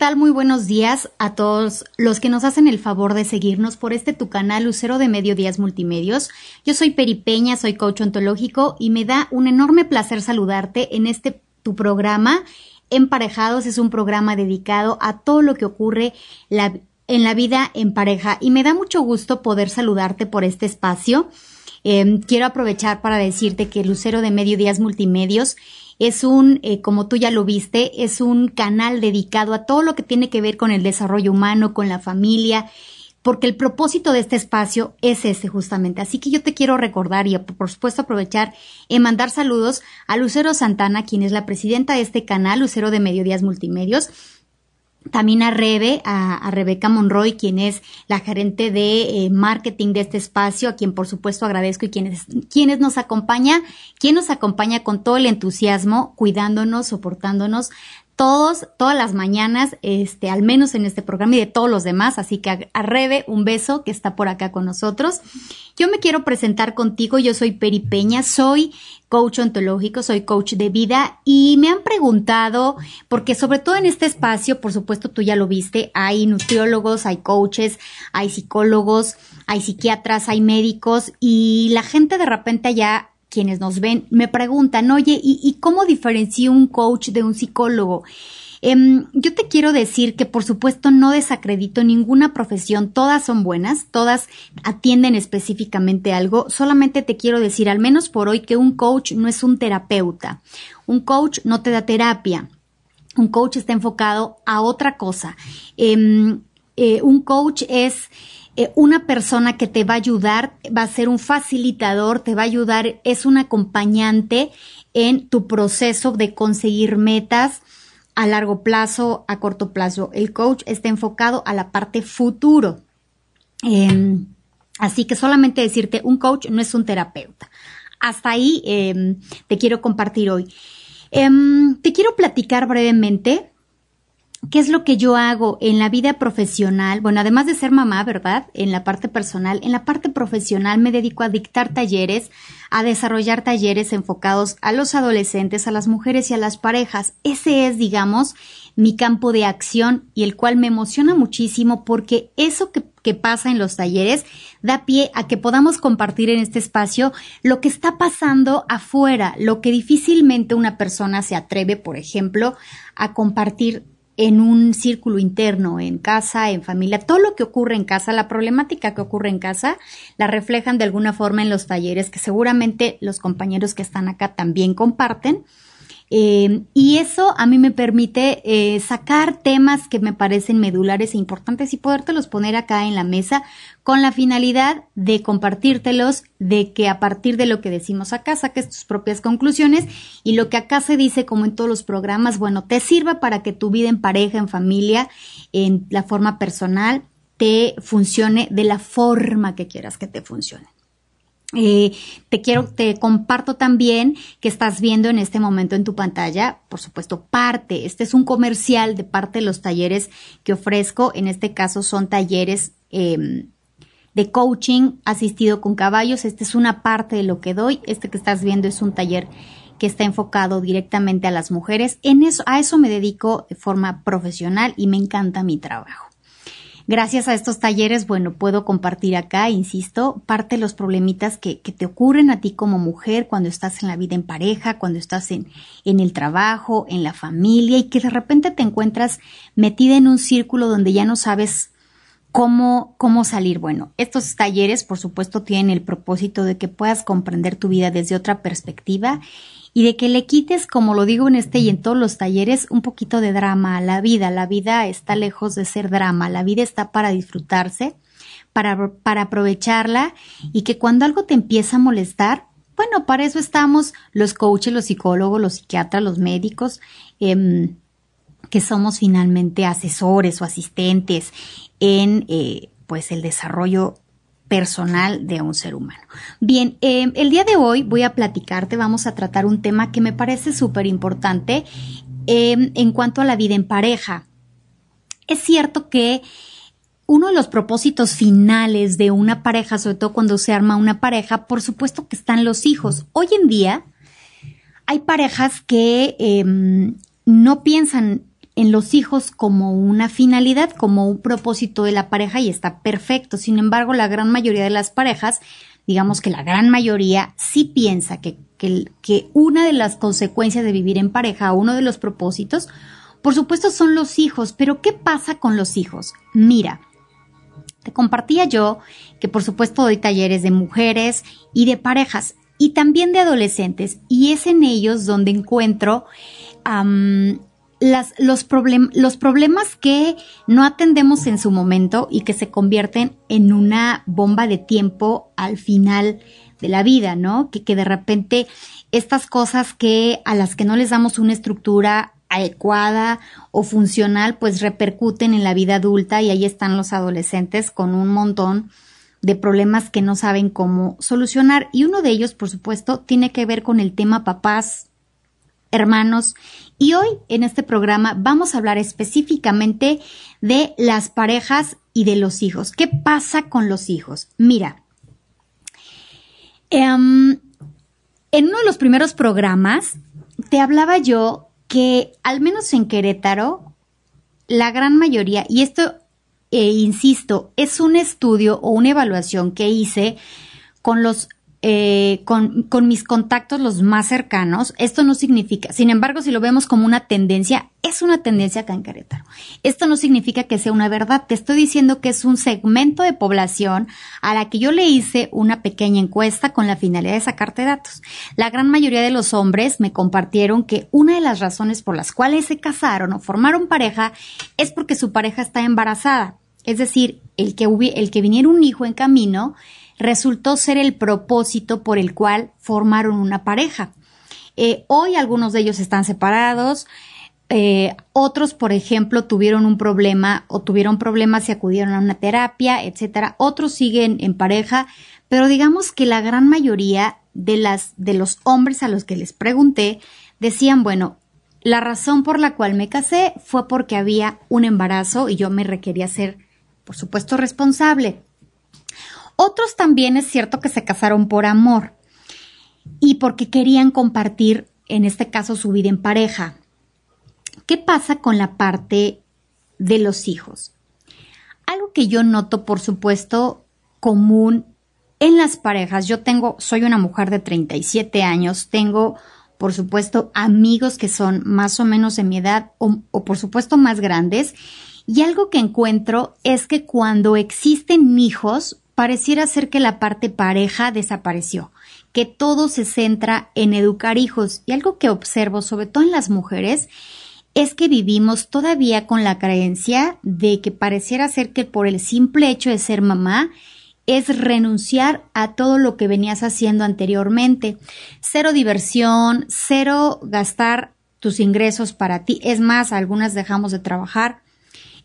tal? Muy buenos días a todos los que nos hacen el favor de seguirnos por este tu canal Lucero de Mediodías Multimedios. Yo soy Peri Peña, soy coach ontológico y me da un enorme placer saludarte en este tu programa. Emparejados es un programa dedicado a todo lo que ocurre la, en la vida en pareja y me da mucho gusto poder saludarte por este espacio. Em, quiero aprovechar para decirte que Lucero de Mediodías Multimedios es un, eh, como tú ya lo viste, es un canal dedicado a todo lo que tiene que ver con el desarrollo humano, con la familia, porque el propósito de este espacio es ese justamente. Así que yo te quiero recordar y por supuesto aprovechar en mandar saludos a Lucero Santana, quien es la presidenta de este canal, Lucero de Mediodías Multimedios, también a Rebe, a, Rebeca Monroy, quien es la gerente de eh, marketing de este espacio, a quien por supuesto agradezco y quienes, quienes nos acompaña, quien nos acompaña con todo el entusiasmo, cuidándonos, soportándonos, todos, todas las mañanas, este, al menos en este programa y de todos los demás. Así que arrebe un beso que está por acá con nosotros. Yo me quiero presentar contigo, yo soy Peri Peña, soy coach ontológico, soy coach de vida y me han preguntado, porque sobre todo en este espacio, por supuesto tú ya lo viste, hay nutriólogos, hay coaches, hay psicólogos, hay psiquiatras, hay médicos y la gente de repente allá quienes nos ven me preguntan, oye, ¿y, cómo diferencio un coach de un psicólogo? Em, yo te quiero decir que por supuesto no desacredito ninguna profesión, todas son buenas, todas atienden específicamente algo, solamente te quiero decir, al menos por hoy, que un coach no es un terapeuta, un coach no te da terapia, un coach está enfocado a otra cosa, em, eh, un coach es... Eh, una persona que te va a ayudar, va a ser un facilitador, te va a ayudar, es un acompañante en tu proceso de conseguir metas a largo plazo, a corto plazo. El coach está enfocado a la parte futuro. Em, así que solamente decirte, un coach no es un terapeuta. Hasta ahí em, te quiero compartir hoy. Em, te quiero platicar brevemente ¿Qué es lo que yo hago en la vida profesional? Bueno, además de ser mamá, ¿verdad? En la parte personal, en la parte profesional me dedico a dictar talleres, a desarrollar talleres enfocados a los adolescentes, a las mujeres y a las parejas. Ese es, digamos, mi campo de acción y el cual me emociona muchísimo porque eso que, pasa en los talleres da pie a que podamos compartir en este espacio lo que está pasando afuera, lo que difícilmente una persona se atreve, por ejemplo, a compartir en un círculo interno, en casa, en familia, todo lo que ocurre en casa, la problemática que ocurre en casa, la reflejan de alguna forma en los talleres que seguramente los compañeros que están acá también comparten Em, y eso a mí me permite eh, sacar temas que me parecen medulares e importantes y podértelos poner acá en la mesa con la finalidad de compartírtelos, de que a partir de lo que decimos acá saques tus propias conclusiones y lo que acá se dice como en todos los programas, bueno, te sirva para que tu vida en pareja, en familia, en la forma personal, te funcione de la forma que quieras que te funcione. Eh, te quiero, te comparto también que estás viendo en este momento en tu pantalla, por supuesto, parte. Este es un comercial de parte de los talleres que ofrezco. En este caso son talleres em, de coaching asistido con caballos. este es una parte de lo que doy. Este que estás viendo es un taller que está enfocado directamente a las mujeres. En eso, a eso me dedico de forma profesional y me encanta mi trabajo. Gracias a estos talleres, bueno, puedo compartir acá, insisto, parte de los problemitas que, que te ocurren a ti como mujer cuando estás en la vida en pareja, cuando estás en, en el trabajo, en la familia y que de repente te encuentras metida en un círculo donde ya no sabes cómo, cómo salir. Bueno, estos talleres, por supuesto, tienen el propósito de que puedas comprender tu vida desde otra perspectiva y de que le quites, como lo digo en este y en todos los talleres, un poquito de drama a la vida. La vida está lejos de ser drama, la vida está para disfrutarse, para, para aprovecharla y que cuando algo te empieza a molestar, bueno, para eso estamos los coaches, los psicólogos, los psiquiatras, los médicos, em, que somos finalmente asesores o asistentes en eh, pues el desarrollo personal de un ser humano. Bien, em, el día de hoy voy a platicarte, vamos a tratar un tema que me parece súper importante em, en cuanto a la vida en pareja. Es cierto que uno de los propósitos finales de una pareja, sobre todo cuando se arma una pareja, por supuesto que están los hijos. Hoy en día hay parejas que em, no piensan en los hijos como una finalidad, como un propósito de la pareja y está perfecto. Sin embargo, la gran mayoría de las parejas, digamos que la gran mayoría, sí piensa que, una de las consecuencias de vivir en pareja, uno de los propósitos, por supuesto son los hijos, pero ¿qué pasa con los hijos? Mira, te compartía yo que por supuesto doy talleres de mujeres y de parejas y también de adolescentes y es en ellos donde encuentro los, problemas que no atendemos en su momento y que se convierten en una bomba de tiempo al final de la vida, ¿no? Que, que de repente estas cosas que a las que no les damos una estructura adecuada o funcional, pues repercuten en la vida adulta y ahí están los adolescentes con un montón de problemas que no saben cómo solucionar. Y uno de ellos, por supuesto, tiene que ver con el tema papás, hermanos y hoy en este programa vamos a hablar específicamente de las parejas y de los hijos. ¿Qué pasa con los hijos? Mira, em, en uno de los primeros programas te hablaba yo que al menos en Querétaro, la gran mayoría, y esto, eh, insisto, es un estudio o una evaluación que hice con los eh, con, mis contactos los más cercanos, esto no significa, sin embargo, si lo vemos como una tendencia, es una tendencia acá en Esto no significa que sea una verdad, te estoy diciendo que es un segmento de población a la que yo le hice una pequeña encuesta con la finalidad de sacarte datos. La gran mayoría de los hombres me compartieron que una de las razones por las cuales se casaron o formaron pareja es porque su pareja está embarazada. Es decir, el que, el que viniera un hijo en camino resultó ser el propósito por el cual formaron una pareja. Eh, hoy algunos de ellos están separados, eh, otros, por ejemplo, tuvieron un problema o tuvieron problemas y acudieron a una terapia, etcétera. Otros siguen en pareja, pero digamos que la gran mayoría de las de los hombres a los que les pregunté decían, bueno, la razón por la cual me casé fue porque había un embarazo y yo me requería ser, por supuesto, responsable. Otros también es cierto que se casaron por amor y porque querían compartir, en este caso, su vida en pareja. ¿Qué pasa con la parte de los hijos? Algo que yo noto, por supuesto, común en las parejas. Yo tengo, soy una mujer de 37 años, tengo, por supuesto, amigos que son más o menos de mi edad o por supuesto, más grandes. Y algo que encuentro es que cuando existen hijos, pareciera ser que la parte pareja desapareció, que todo se centra en educar hijos y algo que observo sobre todo en las mujeres es que vivimos todavía con la creencia de que pareciera ser que por el simple hecho de ser mamá es renunciar a todo lo que venías haciendo anteriormente. Cero diversión, cero gastar tus ingresos para ti. Es más, algunas dejamos de trabajar,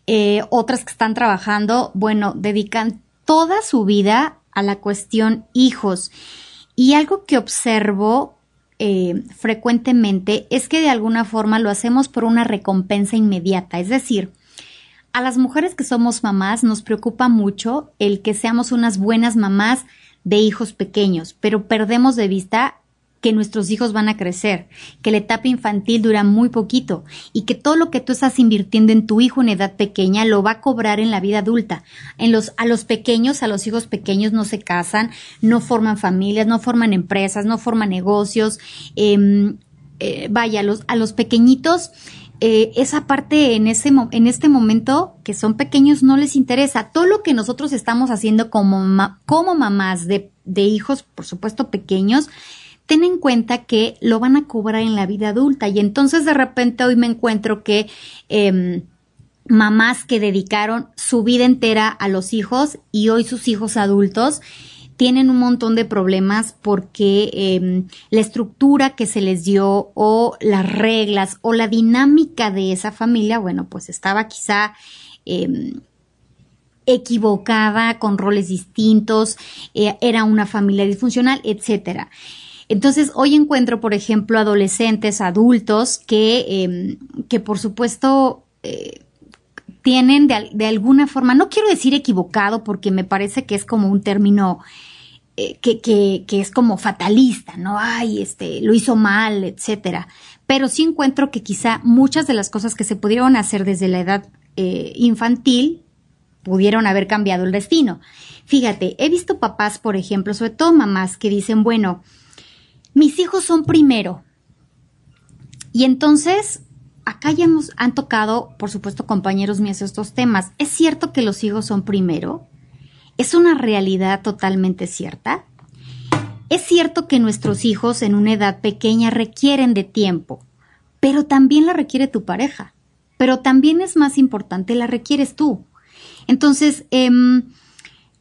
eh, otras que están trabajando, bueno, dedican toda su vida a la cuestión hijos. Y algo que observo eh, frecuentemente es que de alguna forma lo hacemos por una recompensa inmediata, es decir, a las mujeres que somos mamás nos preocupa mucho el que seamos unas buenas mamás de hijos pequeños, pero perdemos de vista que nuestros hijos van a crecer, que la etapa infantil dura muy poquito y que todo lo que tú estás invirtiendo en tu hijo en edad pequeña lo va a cobrar en la vida adulta. En los, a los pequeños, a los hijos pequeños no se casan, no forman familias, no forman empresas, no forman negocios. Em, eh, vaya, a los, pequeñitos. Eh, esa parte en, ese, en este momento que son pequeños no les interesa. Todo lo que nosotros estamos haciendo como, como mamás de, de hijos, por supuesto pequeños, ten en cuenta que lo van a cobrar en la vida adulta y entonces de repente hoy me encuentro que em, mamás que dedicaron su vida entera a los hijos y hoy sus hijos adultos tienen un montón de problemas porque em, la estructura que se les dio o las reglas o la dinámica de esa familia, bueno, pues estaba quizá em, equivocada, con roles distintos, eh, era una familia disfuncional, etcétera. Entonces, hoy encuentro, por ejemplo, adolescentes, adultos que, em, que por supuesto, eh, tienen de, alguna forma, no quiero decir equivocado porque me parece que es como un término eh, que, que, es como fatalista, ¿no? Ay, este, lo hizo mal, etcétera. Pero sí encuentro que quizá muchas de las cosas que se pudieron hacer desde la edad eh, infantil pudieron haber cambiado el destino. Fíjate, he visto papás, por ejemplo, sobre todo mamás, que dicen, bueno, mis hijos son primero. Y entonces, acá ya han tocado, por supuesto, compañeros míos estos temas. ¿Es cierto que los hijos son primero? ¿Es una realidad totalmente cierta? Es cierto que nuestros hijos en una edad pequeña requieren de tiempo, pero también la requiere tu pareja. Pero también es más importante, la requieres tú. Entonces, em,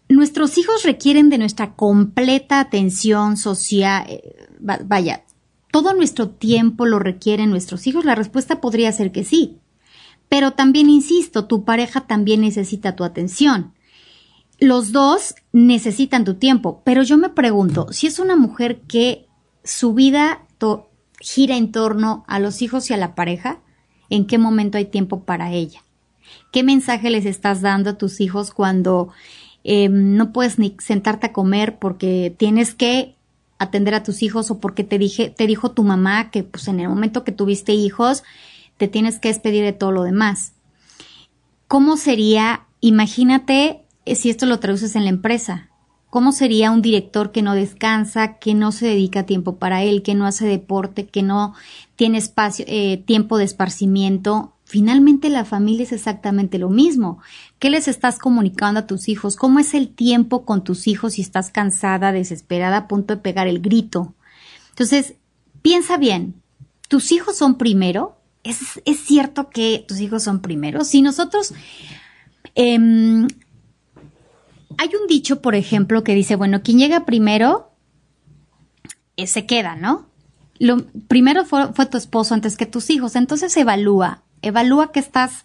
nuestros hijos requieren de nuestra completa atención social, eh, vaya, todo nuestro tiempo lo requieren nuestros hijos? La respuesta podría ser que sí. Pero también, insisto, tu pareja también necesita tu atención. Los dos necesitan tu tiempo, pero yo me pregunto, si es una mujer que su vida gira en torno a los hijos y a la pareja, ¿en qué momento hay tiempo para ella? ¿Qué mensaje les estás dando a tus hijos cuando em, no puedes ni sentarte a comer porque tienes que atender a tus hijos o porque te dije, te dijo tu mamá que pues en el momento que tuviste hijos te tienes que despedir de todo lo demás. ¿Cómo sería, imagínate eh, si esto lo traduces en la empresa? ¿Cómo sería un director que no descansa, que no se dedica tiempo para él, que no hace deporte, que no tiene espacio, eh, tiempo de esparcimiento? Finalmente la familia es exactamente lo mismo. ¿Qué les estás comunicando a tus hijos? ¿Cómo es el tiempo con tus hijos si estás cansada, desesperada, a punto de pegar el grito? Entonces, piensa bien, ¿tus hijos son primero? ¿Es, cierto que tus hijos son primero? Si nosotros... Em, hay un dicho, por ejemplo, que dice, bueno, quien llega primero eh, se queda, ¿no? Lo, primero fue, fue, tu esposo antes que tus hijos, entonces evalúa Evalúa qué estás,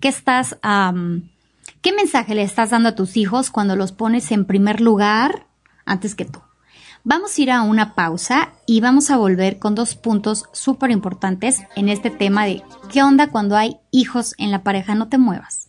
qué estás, qué mensaje le estás dando a tus hijos cuando los pones en primer lugar antes que tú. Vamos a ir a una pausa y vamos a volver con dos puntos súper importantes en este tema de qué onda cuando hay hijos en la pareja, no te muevas.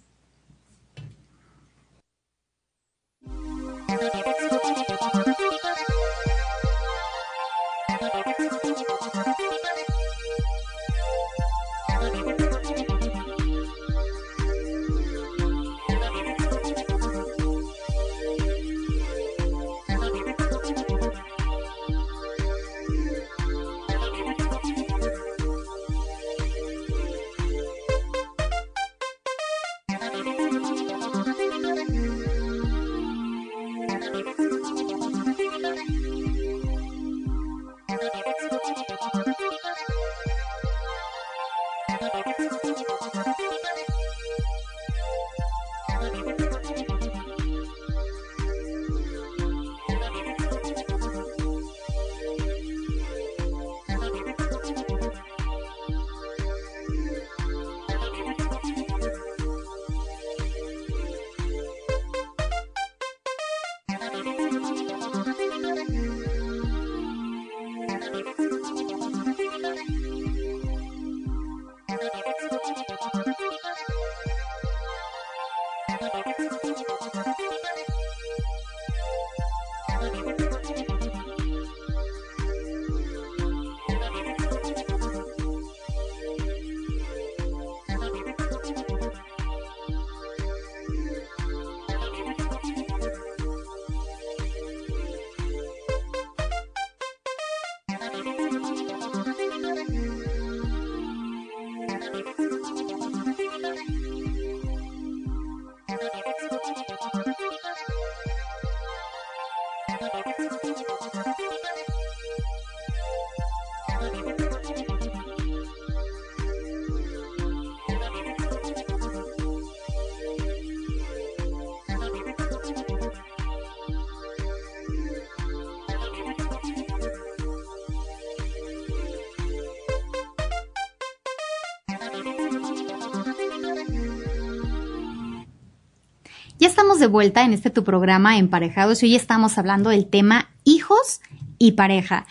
Ya estamos de vuelta en este tu programa Emparejados y hoy estamos hablando del tema hijos y pareja.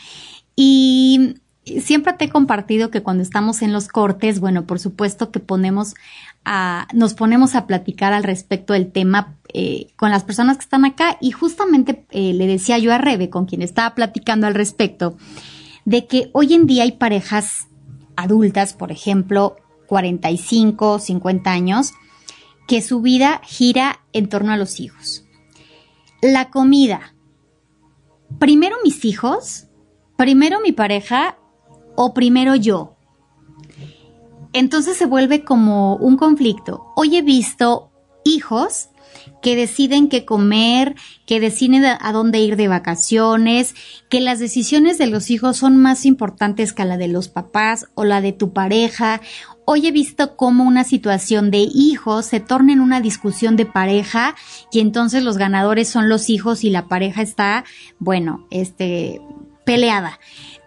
Y siempre te he compartido que cuando estamos en los cortes, bueno, por supuesto que ponemos a, nos ponemos a platicar al respecto del tema eh, con las personas que están acá y justamente eh, le decía yo a Rebe, con quien estaba platicando al respecto, de que hoy en día hay parejas adultas, por ejemplo, 45, 50 años, que su vida gira en torno a los hijos. La comida. Primero mis hijos, primero mi pareja o primero yo. Entonces se vuelve como un conflicto. Hoy he visto hijos que deciden qué comer, que deciden a dónde ir de vacaciones, que las decisiones de los hijos son más importantes que la de los papás o la de tu pareja Hoy he visto cómo una situación de hijos se torna en una discusión de pareja y entonces los ganadores son los hijos y la pareja está, bueno, este, peleada.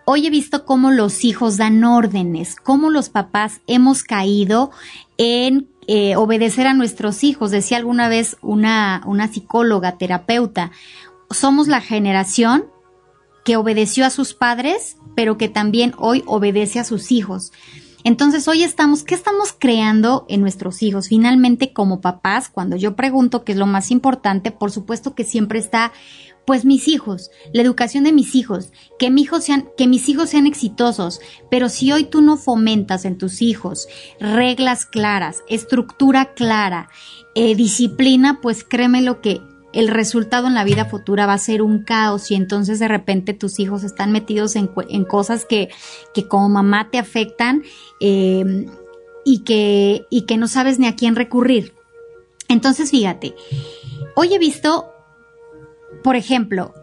Hoy he visto cómo los hijos dan órdenes, cómo los papás hemos caído en eh, obedecer a nuestros hijos, decía alguna vez una, una psicóloga, terapeuta. Somos la generación que obedeció a sus padres, pero que también hoy obedece a sus hijos. Entonces hoy estamos, ¿qué estamos creando en nuestros hijos? Finalmente como papás, cuando yo pregunto qué es lo más importante, por supuesto que siempre está pues mis hijos, la educación de mis hijos, que, mi sean, que mis hijos sean exitosos, pero si hoy tú no fomentas en tus hijos reglas claras, estructura clara, eh, disciplina, pues créeme lo que el resultado en la vida futura va a ser un caos y entonces de repente tus hijos están metidos en, cosas que, como mamá te afectan eh, y, que, y que no sabes ni a quién recurrir. Entonces fíjate, hoy he visto, por ejemplo,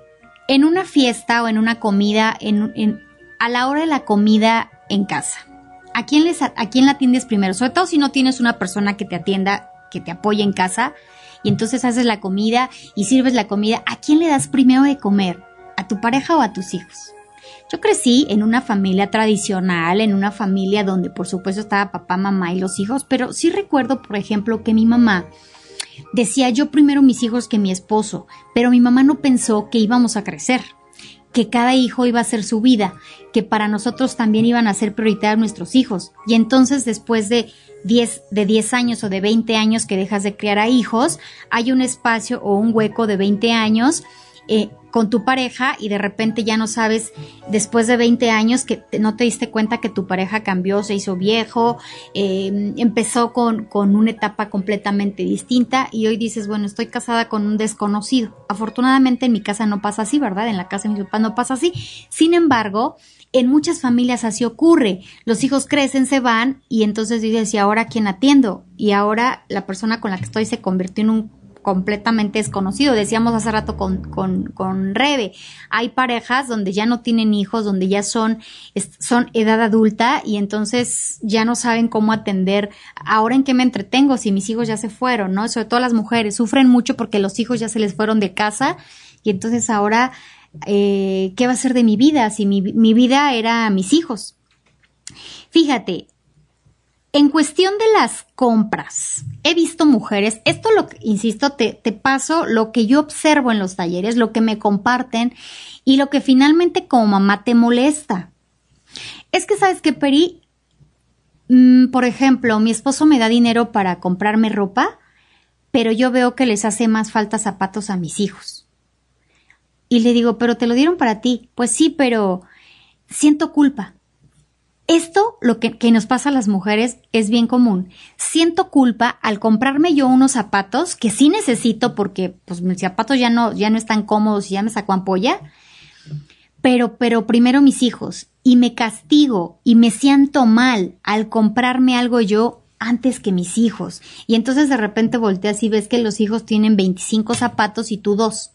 en una fiesta o en una comida, en, a la hora de la comida en casa. ¿A quién, les, ¿A quién la atiendes primero? Sobre todo si no tienes una persona que te atienda, que te apoye en casa y entonces haces la comida y sirves la comida, ¿a quién le das primero de comer? ¿A tu pareja o a tus hijos? Yo crecí en una familia tradicional, en una familia donde por supuesto estaba papá, mamá y los hijos, pero sí recuerdo, por ejemplo, que mi mamá decía yo primero mis hijos que mi esposo, pero mi mamá no pensó que íbamos a crecer que cada hijo iba a ser su vida, que para nosotros también iban a ser prioridad nuestros hijos. Y entonces después de 10, de 10 años o de 20 años que dejas de criar a hijos, hay un espacio o un hueco de 20 años eh, con tu pareja y de repente ya no sabes, después de 20 años, que no te diste cuenta que tu pareja cambió, se hizo viejo, em, empezó con, con una etapa completamente distinta y hoy dices, bueno, estoy casada con un desconocido. Afortunadamente en mi casa no pasa así, ¿verdad? En la casa de mi papá no pasa así. Sin embargo, en muchas familias así ocurre. Los hijos crecen, se van y entonces dices, ¿y ahora quién atiendo? Y ahora la persona con la que estoy se convirtió en un completamente desconocido. Decíamos hace rato con, con, Rebe, hay parejas donde ya no tienen hijos, donde ya son, son edad adulta y entonces ya no saben cómo atender, ahora en qué me entretengo si mis hijos ya se fueron, ¿no? Sobre todo las mujeres sufren mucho porque los hijos ya se les fueron de casa y entonces ahora, eh, ¿qué va a ser de mi vida si mi, mi vida era mis hijos? Fíjate, en cuestión de las compras, he visto mujeres, esto lo que, insisto, te, paso lo que yo observo en los talleres, lo que me comparten y lo que finalmente como mamá te molesta. Es que sabes que, Peri, mm, por ejemplo, mi esposo me da dinero para comprarme ropa, pero yo veo que les hace más falta zapatos a mis hijos. Y le digo, pero te lo dieron para ti. Pues sí, pero siento culpa esto, lo que, nos pasa a las mujeres, es bien común. Siento culpa al comprarme yo unos zapatos que sí necesito porque pues, mis zapatos ya no, ya no están cómodos y ya me sacó ampolla. Pero, pero primero mis hijos. Y me castigo y me siento mal al comprarme algo yo antes que mis hijos. Y entonces de repente volteas y ves que los hijos tienen 25 zapatos y tú dos.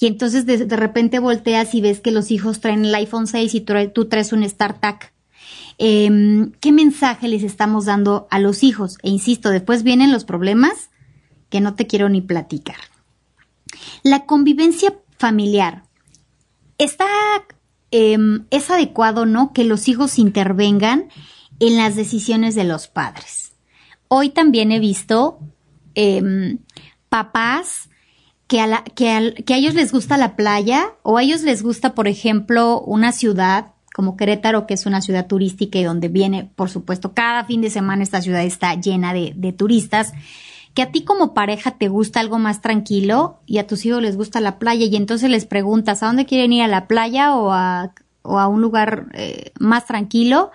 Y entonces de, de repente volteas y ves que los hijos traen el iPhone 6 y tú traes un StarTAC Em, qué mensaje les estamos dando a los hijos. E insisto, después vienen los problemas que no te quiero ni platicar. La convivencia familiar. ¿Está, em, ¿Es adecuado no que los hijos intervengan en las decisiones de los padres? Hoy también he visto em, papás que que a ellos les gusta la playa o a ellos les gusta, por ejemplo, una ciudad como Querétaro, que es una ciudad turística y donde viene, por supuesto, cada fin de semana esta ciudad está llena de, turistas, que a ti como pareja te gusta algo más tranquilo y a tus hijos les gusta la playa y entonces les preguntas, ¿a dónde quieren ir a la playa o a, un lugar eh, más tranquilo?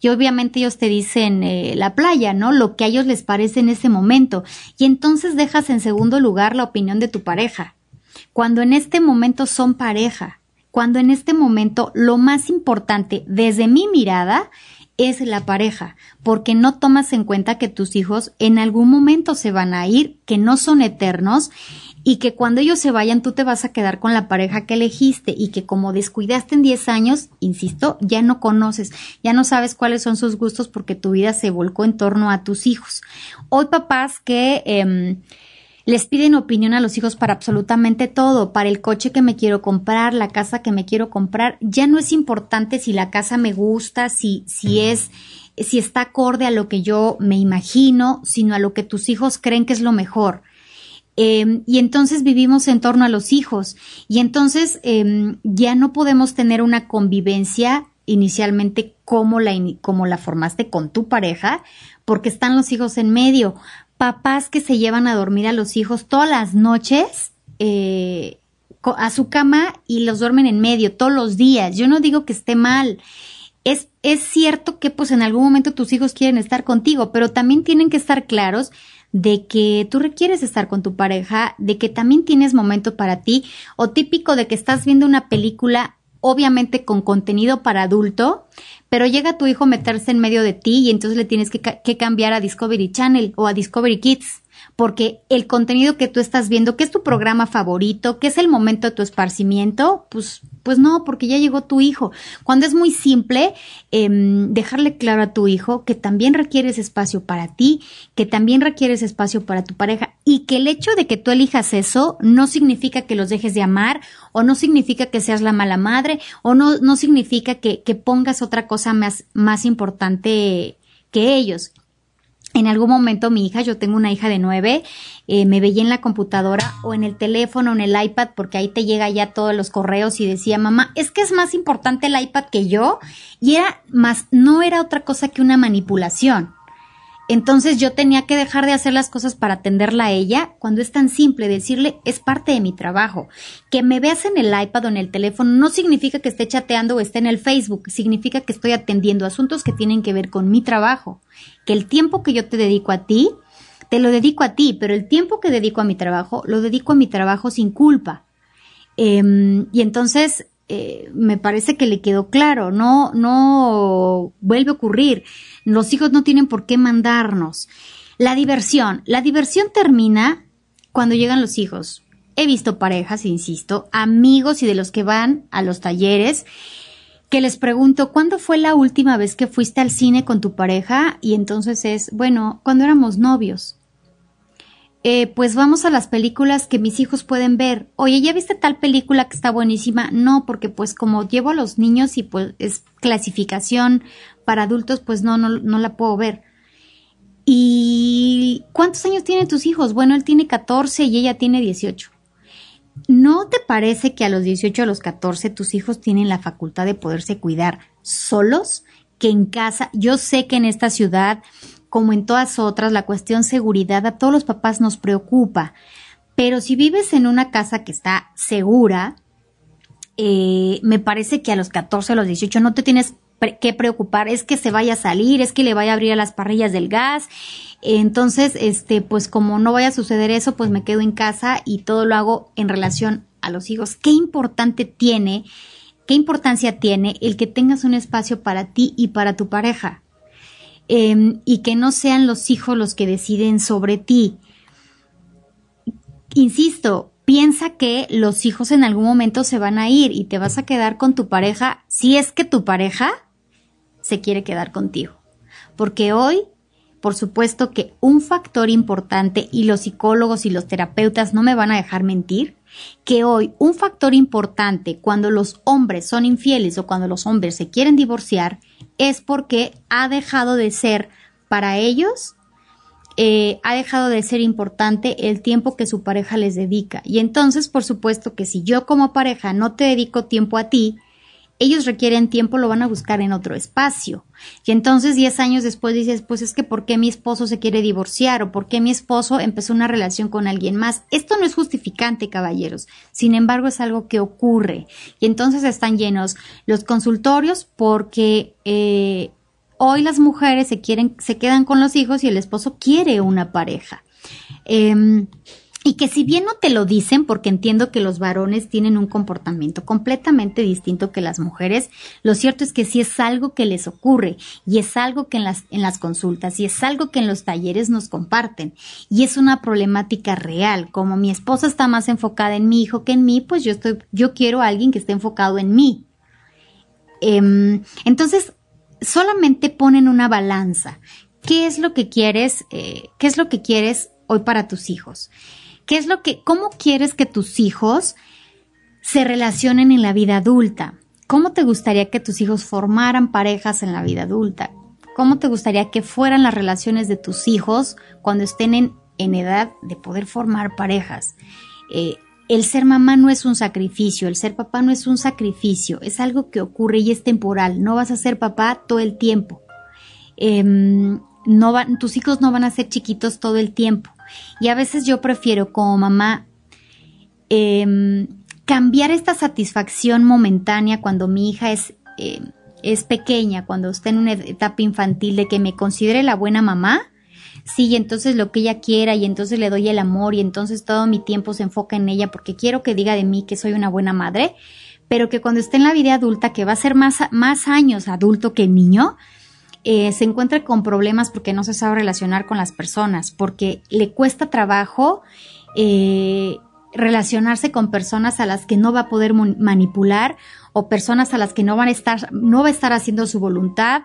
y obviamente ellos te dicen eh, la playa, ¿no? Lo que a ellos les parece en ese momento. Y entonces dejas en segundo lugar la opinión de tu pareja, cuando en este momento son pareja cuando en este momento lo más importante desde mi mirada es la pareja, porque no tomas en cuenta que tus hijos en algún momento se van a ir, que no son eternos y que cuando ellos se vayan tú te vas a quedar con la pareja que elegiste y que como descuidaste en 10 años, insisto, ya no conoces, ya no sabes cuáles son sus gustos porque tu vida se volcó en torno a tus hijos. Hoy papás que... Em, les piden opinión a los hijos para absolutamente todo, para el coche que me quiero comprar, la casa que me quiero comprar. Ya no es importante si la casa me gusta, si, si es, si está acorde a lo que yo me imagino, sino a lo que tus hijos creen que es lo mejor. Em, y entonces vivimos en torno a los hijos. Y entonces em, ya no podemos tener una convivencia inicialmente como la, como la formaste con tu pareja, porque están los hijos en medio papás que se llevan a dormir a los hijos todas las noches eh, a su cama y los duermen en medio todos los días. Yo no digo que esté mal. Es, es cierto que pues en algún momento tus hijos quieren estar contigo, pero también tienen que estar claros de que tú requieres estar con tu pareja, de que también tienes momento para ti, o típico de que estás viendo una película obviamente con contenido para adulto, pero llega tu hijo a meterse en medio de ti y entonces le tienes que, que cambiar a Discovery Channel o a Discovery Kids porque el contenido que tú estás viendo, que es tu programa favorito, que es el momento de tu esparcimiento, pues, pues no, porque ya llegó tu hijo. Cuando es muy simple, em, dejarle claro a tu hijo que también requieres espacio para ti, que también requieres espacio para tu pareja y que el hecho de que tú elijas eso no significa que los dejes de amar o no significa que seas la mala madre o no, no significa que, que pongas otra cosa más, más importante que ellos, en algún momento mi hija, yo tengo una hija de nueve, eh, me veía en la computadora o en el teléfono, en el iPad, porque ahí te llega ya todos los correos y decía, mamá, es que es más importante el iPad que yo. Y era más, no era otra cosa que una manipulación. Entonces yo tenía que dejar de hacer las cosas para atenderla a ella cuando es tan simple decirle es parte de mi trabajo. Que me veas en el iPad o en el teléfono no significa que esté chateando o esté en el Facebook, significa que estoy atendiendo asuntos que tienen que ver con mi trabajo. Que el tiempo que yo te dedico a ti, te lo dedico a ti, pero el tiempo que dedico a mi trabajo, lo dedico a mi trabajo sin culpa. Em, y entonces eh, me parece que le quedó claro, no, no vuelve a ocurrir. Los hijos no tienen por qué mandarnos. La diversión, la diversión termina cuando llegan los hijos. He visto parejas, insisto, amigos y de los que van a los talleres, que les pregunto, ¿cuándo fue la última vez que fuiste al cine con tu pareja? Y entonces es, bueno, cuando éramos novios. Eh, pues vamos a las películas que mis hijos pueden ver. Oye, ¿ya viste tal película que está buenísima? No, porque pues como llevo a los niños y pues es clasificación para adultos, pues no, no, no la puedo ver. ¿Y cuántos años tienen tus hijos? Bueno, él tiene 14 y ella tiene 18. ¿No te parece que a los 18 a los 14 tus hijos tienen la facultad de poderse cuidar solos? Que en casa, yo sé que en esta ciudad como en todas otras, la cuestión seguridad a todos los papás nos preocupa. Pero si vives en una casa que está segura, eh, me parece que a los 14, a los 18 no te tienes que preocupar, es que se vaya a salir, es que le vaya a abrir a las parrillas del gas. Entonces, este, pues como no vaya a suceder eso, pues me quedo en casa y todo lo hago en relación a los hijos. Qué importante tiene, qué importancia tiene el que tengas un espacio para ti y para tu pareja. Em, y que no sean los hijos los que deciden sobre ti. Insisto, piensa que los hijos en algún momento se van a ir y te vas a quedar con tu pareja si es que tu pareja se quiere quedar contigo. Porque hoy, por supuesto que un factor importante, y los psicólogos y los terapeutas no me van a dejar mentir, que hoy un factor importante cuando los hombres son infieles o cuando los hombres se quieren divorciar es porque ha dejado de ser para ellos, eh, ha dejado de ser importante el tiempo que su pareja les dedica. Y entonces, por supuesto que si yo como pareja no te dedico tiempo a ti, ellos requieren tiempo, lo van a buscar en otro espacio. Y entonces 10 años después dices, pues es que ¿por qué mi esposo se quiere divorciar? ¿O por qué mi esposo empezó una relación con alguien más? Esto no es justificante, caballeros. Sin embargo, es algo que ocurre. Y entonces están llenos los consultorios porque... Eh, hoy las mujeres se quieren, se quedan con los hijos y el esposo quiere una pareja. Em, y que si bien no te lo dicen, porque entiendo que los varones tienen un comportamiento completamente distinto que las mujeres, lo cierto es que sí es algo que les ocurre y es algo que en las, en las consultas y es algo que en los talleres nos comparten. Y es una problemática real. Como mi esposa está más enfocada en mi hijo que en mí, pues yo, estoy, yo quiero a alguien que esté enfocado en mí. Em, entonces, solamente ponen una balanza. ¿Qué es lo que quieres? Eh, ¿Qué es lo que quieres hoy para tus hijos? ¿Qué es lo que, cómo quieres que tus hijos se relacionen en la vida adulta? ¿Cómo te gustaría que tus hijos formaran parejas en la vida adulta? ¿Cómo te gustaría que fueran las relaciones de tus hijos cuando estén en, edad de poder formar parejas? Eh, el ser mamá no es un sacrificio, el ser papá no es un sacrificio, es algo que ocurre y es temporal. No vas a ser papá todo el tiempo. Em, no tus hijos no van a ser chiquitos todo el tiempo. Y a veces yo prefiero como mamá em, cambiar esta satisfacción momentánea cuando mi hija es, em, es pequeña, cuando está en una etapa infantil de que me considere la buena mamá, sí, y entonces lo que ella quiera, y entonces le doy el amor, y entonces todo mi tiempo se enfoca en ella porque quiero que diga de mí que soy una buena madre, pero que cuando esté en la vida adulta, que va a ser más, más años adulto que niño, eh, se encuentra con problemas porque no se sabe relacionar con las personas, porque le cuesta trabajo eh, relacionarse con personas a las que no va a poder manipular o personas a las que no van a estar, no va a estar haciendo su voluntad.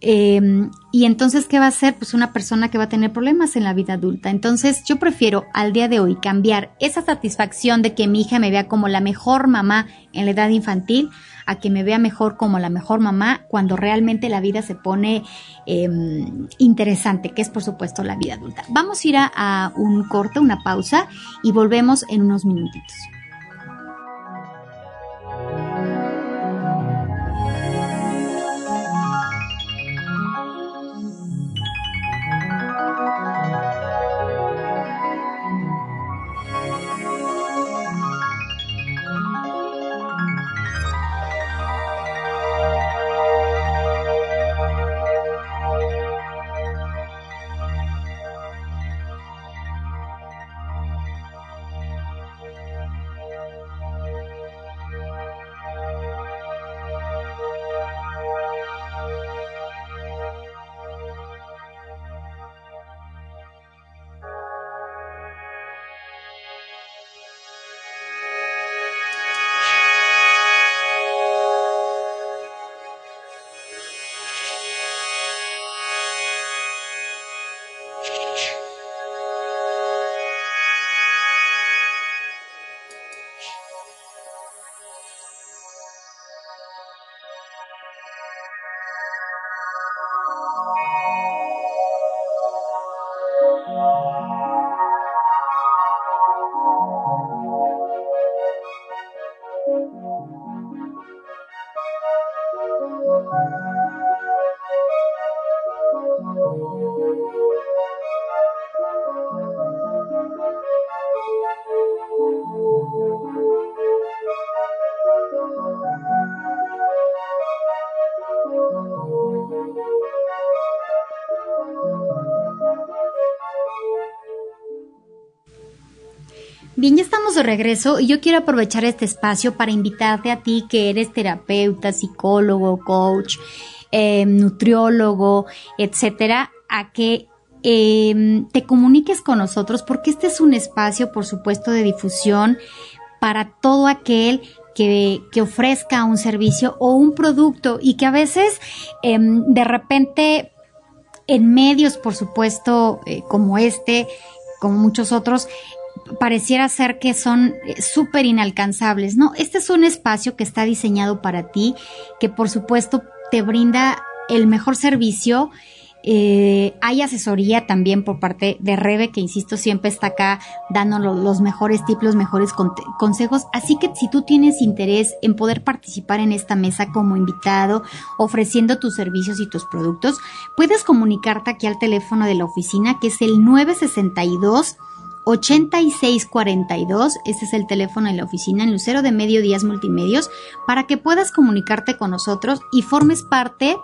Em, y entonces, ¿qué va a ser? Pues una persona que va a tener problemas en la vida adulta. Entonces, yo prefiero al día de hoy cambiar esa satisfacción de que mi hija me vea como la mejor mamá en la edad infantil a que me vea mejor como la mejor mamá cuando realmente la vida se pone em, interesante, que es por supuesto la vida adulta. Vamos a ir a, un corte, una pausa y volvemos en unos minutitos. regreso y yo quiero aprovechar este espacio para invitarte a ti que eres terapeuta, psicólogo, coach, em, nutriólogo, etcétera, a que em, te comuniques con nosotros porque este es un espacio, por supuesto, de difusión para todo aquel que, ofrezca un servicio o un producto y que a veces em, de repente en medios, por supuesto, eh, como este, como muchos otros, pareciera ser que son eh, súper inalcanzables, ¿no? Este es un espacio que está diseñado para ti, que por supuesto te brinda el mejor servicio. Eh, hay asesoría también por parte de Rebe, que insisto, siempre está acá dando los mejores tips, los mejores consejos. Así que si tú tienes interés en poder participar en esta mesa como invitado, ofreciendo tus servicios y tus productos, puedes comunicarte aquí al teléfono de la oficina, que es el 962 8642, este es el teléfono en la oficina en Lucero de Mediodías Multimedios, para que puedas comunicarte con nosotros y formes parte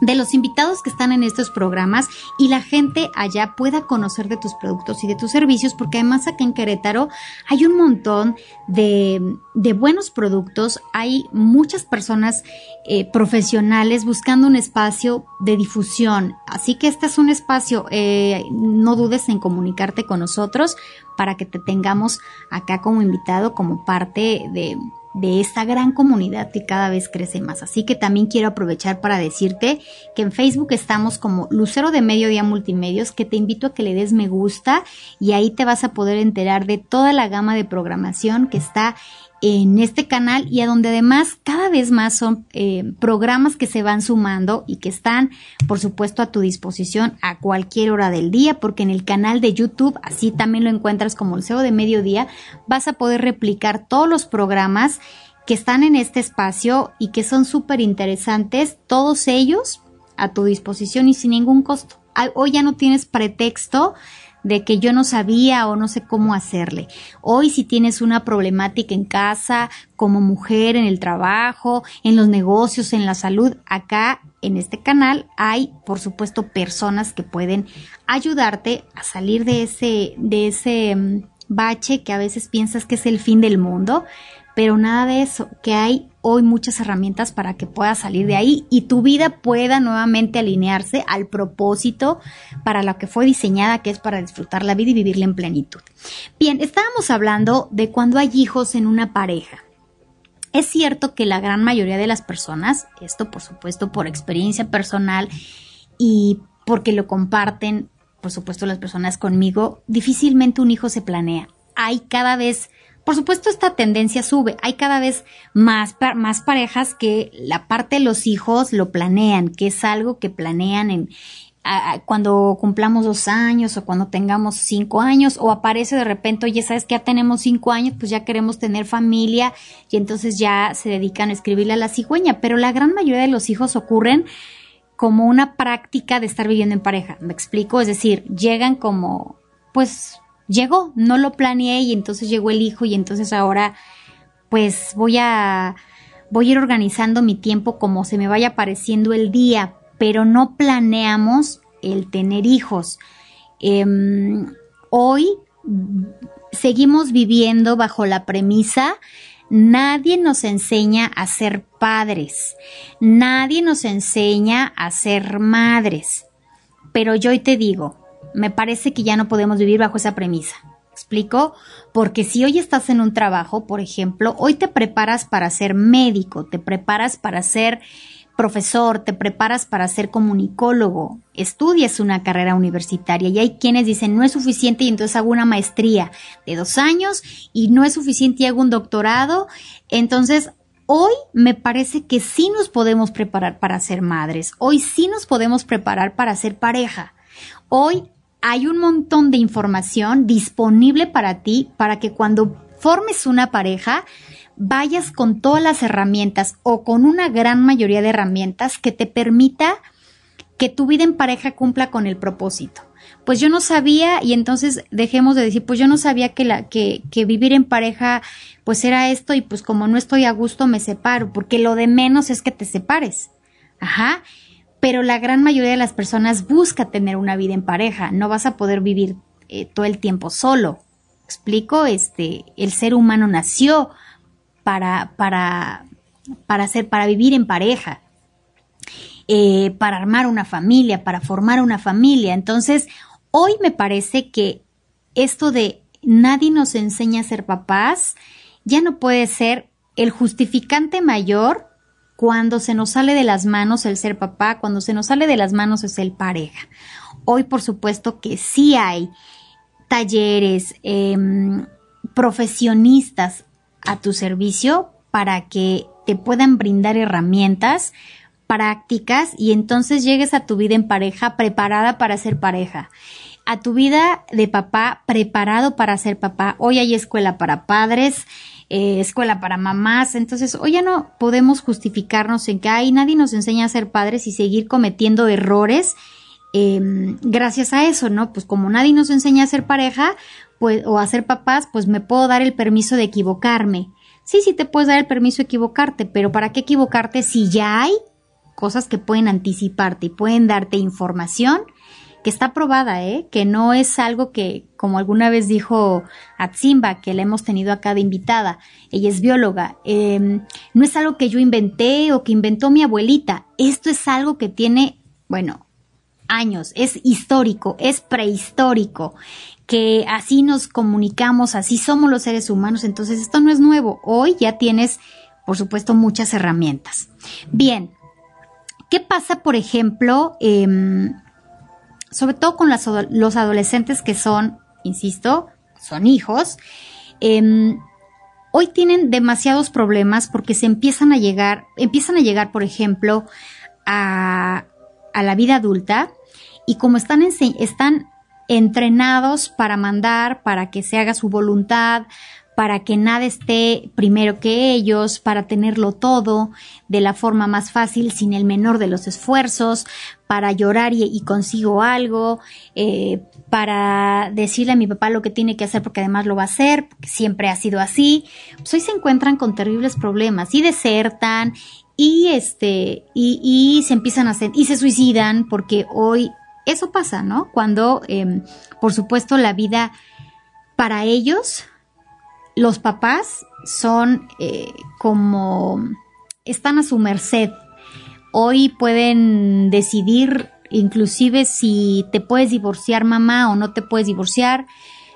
de los invitados que están en estos programas y la gente allá pueda conocer de tus productos y de tus servicios, porque además acá en Querétaro hay un montón de, buenos productos, hay muchas personas eh, profesionales buscando un espacio de difusión, así que este es un espacio, eh, no dudes en comunicarte con nosotros para que te tengamos acá como invitado, como parte de de esta gran comunidad que cada vez crece más. Así que también quiero aprovechar para decirte que en Facebook estamos como Lucero de Mediodía Multimedios, que te invito a que le des me gusta y ahí te vas a poder enterar de toda la gama de programación que está en este canal y a donde además cada vez más son eh, programas que se van sumando y que están, por supuesto, a tu disposición a cualquier hora del día, porque en el canal de YouTube, así también lo encuentras como el CEO de Mediodía, vas a poder replicar todos los programas que están en este espacio y que son súper interesantes, todos ellos a tu disposición y sin ningún costo. Hoy ya no tienes pretexto de que yo no sabía o no sé cómo hacerle. Hoy si tienes una problemática en casa, como mujer, en el trabajo, en los negocios, en la salud, acá en este canal hay, por supuesto, personas que pueden ayudarte a salir de ese de ese mm, bache que a veces piensas que es el fin del mundo, pero nada de eso, que hay hoy muchas herramientas para que puedas salir de ahí y tu vida pueda nuevamente alinearse al propósito para lo que fue diseñada, que es para disfrutar la vida y vivirla en plenitud. Bien, estábamos hablando de cuando hay hijos en una pareja. Es cierto que la gran mayoría de las personas, esto por supuesto por experiencia personal y porque lo comparten, por supuesto las personas conmigo, difícilmente un hijo se planea. Hay cada vez por supuesto, esta tendencia sube. Hay cada vez más, más parejas que la parte de los hijos lo planean, que es algo que planean en, cuando cumplamos dos años o cuando tengamos cinco años o aparece de repente, ya sabes que ya tenemos cinco años, pues ya queremos tener familia y entonces ya se dedican a escribirle a la cigüeña, pero la gran mayoría de los hijos ocurren como una práctica de estar viviendo en pareja, me explico, es decir, llegan como pues llegó, no lo planeé y entonces llegó el hijo y entonces ahora pues voy a voy a ir organizando mi tiempo como se me vaya apareciendo el día, pero no planeamos el tener hijos. Em, hoy seguimos viviendo bajo la premisa Nadie nos enseña a ser padres, nadie nos enseña a ser madres. Pero yo hoy te digo, me parece que ya no podemos vivir bajo esa premisa. ¿Explico? Porque si hoy estás en un trabajo, por ejemplo, hoy te preparas para ser médico, te preparas para ser profesor, te preparas para ser comunicólogo, estudias una carrera universitaria y hay quienes dicen no es suficiente y entonces hago una maestría de dos años y no es suficiente y hago un doctorado. Entonces, hoy me parece que sí nos podemos preparar para ser madres, hoy sí nos podemos preparar para ser pareja. Hoy hay un montón de información disponible para ti para que cuando formes una pareja vayas con todas las herramientas o con una gran mayoría de herramientas que te permita que tu vida en pareja cumpla con el propósito. Pues yo no sabía y entonces dejemos de decir, pues yo no sabía que, la, que, vivir en pareja pues era esto y pues como no estoy a gusto me separo, porque lo de menos es que te separes. Ajá pero la gran mayoría de las personas busca tener una vida en pareja, no vas a poder vivir eh, todo el tiempo solo. Explico, este, el ser humano nació para, para, para, ser, para vivir en pareja, eh, para armar una familia, para formar una familia. Entonces, hoy me parece que esto de nadie nos enseña a ser papás ya no puede ser el justificante mayor cuando se nos sale de las manos el ser papá, cuando se nos sale de las manos es el pareja. Hoy por supuesto que sí hay talleres, em, profesionistas a tu servicio para que te puedan brindar herramientas prácticas y entonces llegues a tu vida en pareja preparada para ser pareja. A tu vida de papá preparado para ser papá. Hoy hay escuela para padres, eh, escuela para mamás. Entonces, hoy ya no podemos justificarnos en que, hay nadie nos enseña a ser padres y seguir cometiendo errores. Em, gracias a eso, ¿no? Pues como nadie nos enseña a ser pareja pues, o a ser papás, pues me puedo dar el permiso de equivocarme. Sí, sí te puedes dar el permiso de equivocarte, pero ¿para qué equivocarte si ya hay cosas que pueden anticiparte y pueden darte información que está probada, ¿eh? que no es algo que, como alguna vez dijo Atsimba, que la hemos tenido acá de invitada, ella es bióloga, em, no es algo que yo inventé o que inventó mi abuelita, esto es algo que tiene, bueno, años, es histórico, es prehistórico, que así nos comunicamos, así somos los seres humanos, entonces esto no es nuevo, hoy ya tienes, por supuesto, muchas herramientas. Bien, ¿qué pasa, por ejemplo, em, sobre todo con los adolescentes que son, insisto, son hijos, em, hoy tienen demasiados problemas porque se empiezan a llegar, empiezan a llegar, por ejemplo, a, la vida adulta y como están, están entrenados para mandar, para que se haga su voluntad, para que nada esté primero que ellos, para tenerlo todo de la forma más fácil, sin el menor de los esfuerzos, para llorar y, consigo algo, eh, para decirle a mi papá lo que tiene que hacer porque además lo va a hacer, siempre ha sido así. Pues hoy se encuentran con terribles problemas y desertan y este y, se empiezan a hacer y se suicidan porque hoy eso pasa, ¿no? Cuando, em, por supuesto, la vida para ellos los papás son eh, como están a su merced. Hoy pueden decidir inclusive si te puedes divorciar mamá o no te puedes divorciar,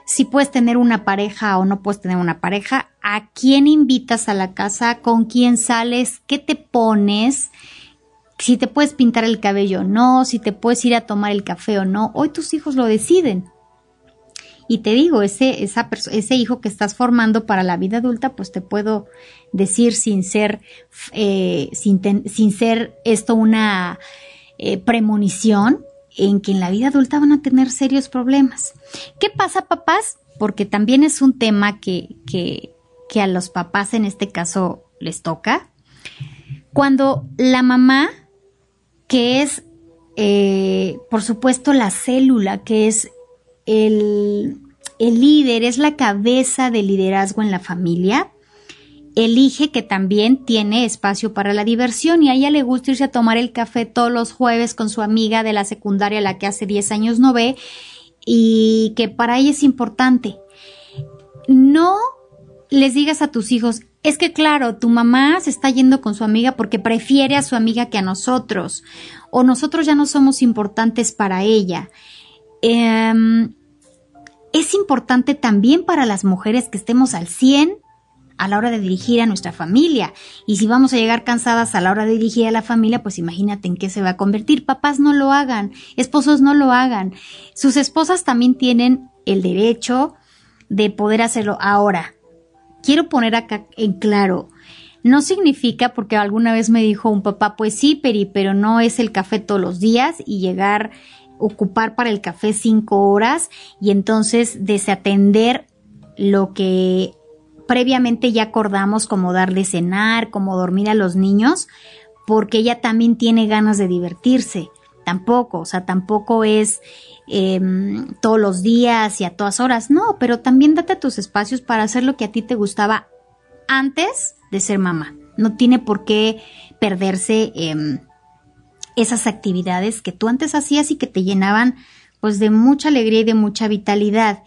si puedes tener una pareja o no puedes tener una pareja, a quién invitas a la casa, con quién sales, qué te pones, si te puedes pintar el cabello o no, si te puedes ir a tomar el café o no. Hoy tus hijos lo deciden. Y te digo, ese, ese hijo que estás formando para la vida adulta, pues te puedo decir sin ser, eh, sin, ser esto una eh, premonición, en que en la vida adulta van a tener serios problemas. ¿Qué pasa, papás? Porque también es un tema que, a los papás en este caso les toca. Cuando la mamá, que es, eh, por supuesto, la célula, que es el, líder es la cabeza de liderazgo en la familia, elige que también tiene espacio para la diversión y a ella le gusta irse a tomar el café todos los jueves con su amiga de la secundaria, la que hace 10 años no ve, y que para ella es importante. No les digas a tus hijos, es que claro, tu mamá se está yendo con su amiga porque prefiere a su amiga que a nosotros, o nosotros ya no somos importantes para ella. Em, es importante también para las mujeres que estemos al 100 a la hora de dirigir a nuestra familia. Y si vamos a llegar cansadas a la hora de dirigir a la familia, pues imagínate en qué se va a convertir. Papás no lo hagan, esposos no lo hagan. Sus esposas también tienen el derecho de poder hacerlo. Ahora, quiero poner acá en claro, no significa, porque alguna vez me dijo un papá, pues sí, Peri, pero no es el café todos los días y llegar ocupar para el café cinco horas y entonces desatender lo que previamente ya acordamos como darle cenar, como dormir a los niños, porque ella también tiene ganas de divertirse. Tampoco, o sea, tampoco es em, todos los días y a todas horas, no, pero también date tus espacios para hacer lo que a ti te gustaba antes de ser mamá. No tiene por qué perderse. Em, esas actividades que tú antes hacías y que te llenaban pues de mucha alegría y de mucha vitalidad.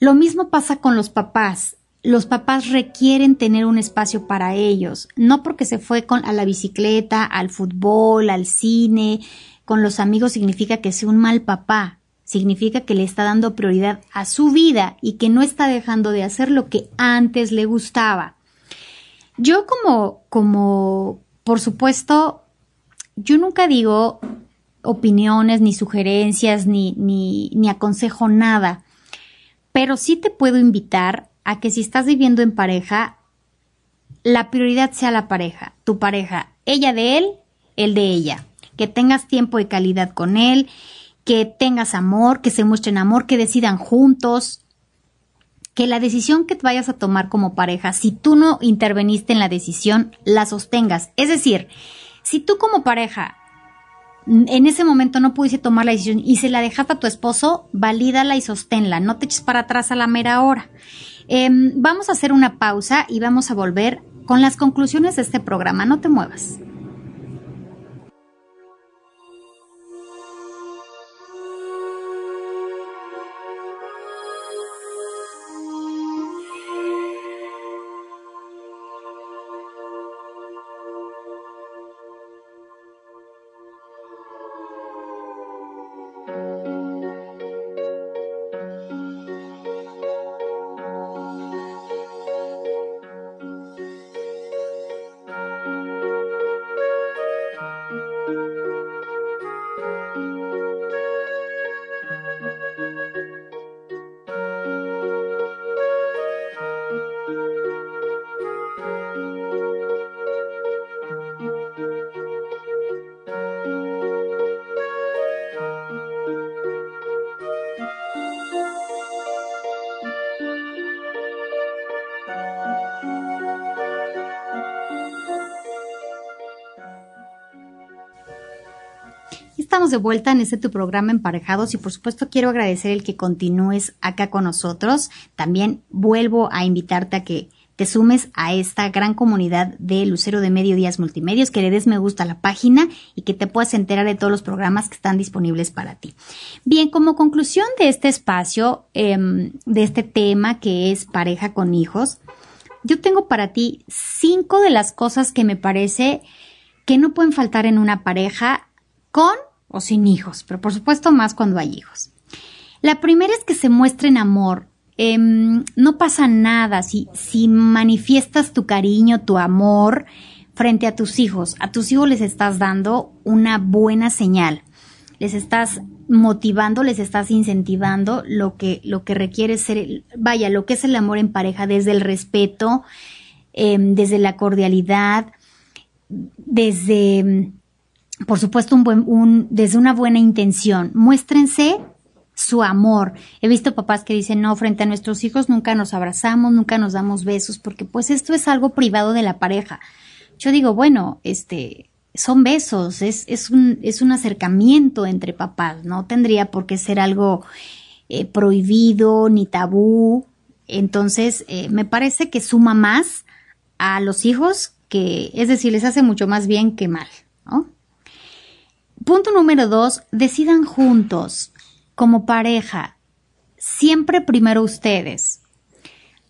Lo mismo pasa con los papás. Los papás requieren tener un espacio para ellos, no porque se fue con, a la bicicleta, al fútbol, al cine, con los amigos significa que sea un mal papá, significa que le está dando prioridad a su vida y que no está dejando de hacer lo que antes le gustaba. Yo como, como, por supuesto, yo nunca digo opiniones, ni sugerencias, ni, ni, aconsejo nada, pero sí te puedo invitar a que si estás viviendo en pareja, la prioridad sea la pareja, tu pareja, ella de él, él de ella, que tengas tiempo de calidad con él, que tengas amor, que se muestren amor, que decidan juntos, que la decisión que vayas a tomar como pareja, si tú no interveniste en la decisión, la sostengas. Es decir, si tú como pareja en ese momento no pudiste tomar la decisión y se la dejaste a tu esposo, valídala y sosténla, no te eches para atrás a la mera hora. Em, vamos a hacer una pausa y vamos a volver con las conclusiones de este programa, no te muevas. Estamos de vuelta en este tu programa Emparejados y por supuesto quiero agradecer el que continúes acá con nosotros. También vuelvo a invitarte a que te sumes a esta gran comunidad de Lucero de Mediodías Multimedios, que le des me gusta a la página y que te puedas enterar de todos los programas que están disponibles para ti. Bien, como conclusión de este espacio, em, de este tema que es pareja con hijos, yo tengo para ti cinco de las cosas que me parece que no pueden faltar en una pareja con o sin hijos, pero por supuesto más cuando hay hijos. La primera es que se muestren amor. Em, no pasa nada si, si manifiestas tu cariño, tu amor frente a tus hijos. A tus hijos les estás dando una buena señal. Les estás motivando, les estás incentivando lo que, lo que requiere ser, vaya, lo que es el amor en pareja, desde el respeto, em, desde la cordialidad, desde por supuesto, desde una buena intención. Muéstrense su amor. He visto papás que dicen, no, frente a nuestros hijos nunca nos abrazamos, nunca nos damos besos, porque pues esto es algo privado de la pareja. Yo digo, bueno, este, son besos, es, un, es un acercamiento entre papás, no tendría por qué ser algo eh, prohibido ni tabú. Entonces, eh, me parece que suma más a los hijos que, es decir, les hace mucho más bien que mal, ¿no? Punto número dos, decidan juntos, como pareja, siempre primero ustedes.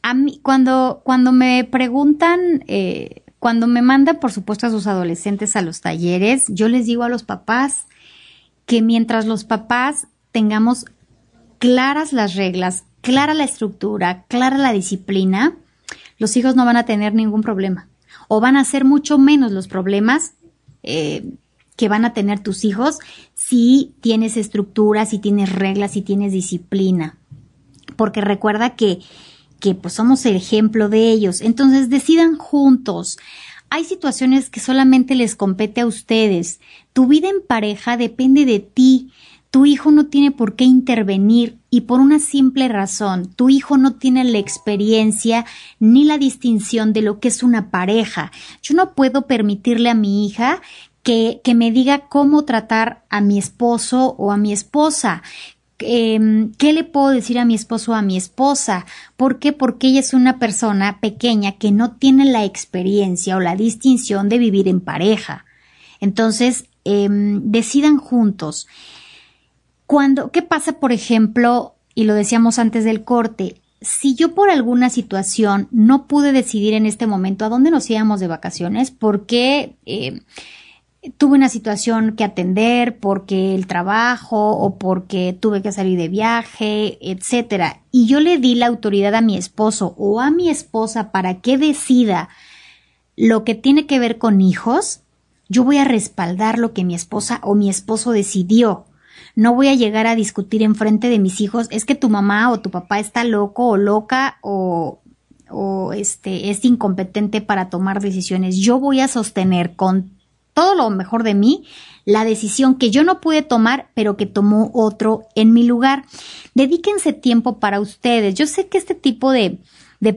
A mí, cuando, cuando me preguntan, eh, cuando me mandan, por supuesto, a sus adolescentes a los talleres, yo les digo a los papás que mientras los papás tengamos claras las reglas, clara la estructura, clara la disciplina, los hijos no van a tener ningún problema o van a ser mucho menos los problemas eh, que van a tener tus hijos si tienes estructuras, si tienes reglas, si tienes disciplina. Porque recuerda que, que pues somos el ejemplo de ellos. Entonces decidan juntos. Hay situaciones que solamente les compete a ustedes. Tu vida en pareja depende de ti. Tu hijo no tiene por qué intervenir y por una simple razón, tu hijo no tiene la experiencia ni la distinción de lo que es una pareja. Yo no puedo permitirle a mi hija que, me diga cómo tratar a mi esposo o a mi esposa, em, ¿qué le puedo decir a mi esposo o a mi esposa? ¿Por qué? Porque ella es una persona pequeña que no tiene la experiencia o la distinción de vivir en pareja. Entonces, em, decidan juntos. Cuando, ¿Qué pasa, por ejemplo, y lo decíamos antes del corte, si yo por alguna situación no pude decidir en este momento a dónde nos íbamos de vacaciones, ¿por qué...? Em, tuve una situación que atender porque el trabajo o porque tuve que salir de viaje, etcétera, y yo le di la autoridad a mi esposo o a mi esposa para que decida lo que tiene que ver con hijos, yo voy a respaldar lo que mi esposa o mi esposo decidió. No voy a llegar a discutir en frente de mis hijos, es que tu mamá o tu papá está loco o loca o este es incompetente para tomar decisiones. Yo voy a sostener con todo lo mejor de mí la decisión que yo no pude tomar, pero que tomó otro en mi lugar. Dedíquense tiempo para ustedes. Yo sé que este tipo de,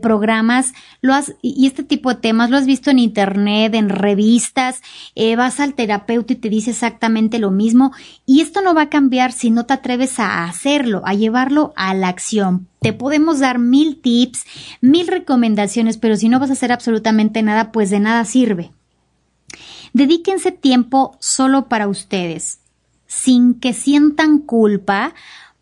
programas lo has, y este tipo de temas lo has visto en internet, en revistas, eh, vas al terapeuta y te dice exactamente lo mismo y esto no va a cambiar si no te atreves a hacerlo, a llevarlo a la acción. Te podemos dar mil tips, mil recomendaciones, pero si no vas a hacer absolutamente nada, pues de nada sirve. Dedíquense tiempo solo para ustedes, sin que sientan culpa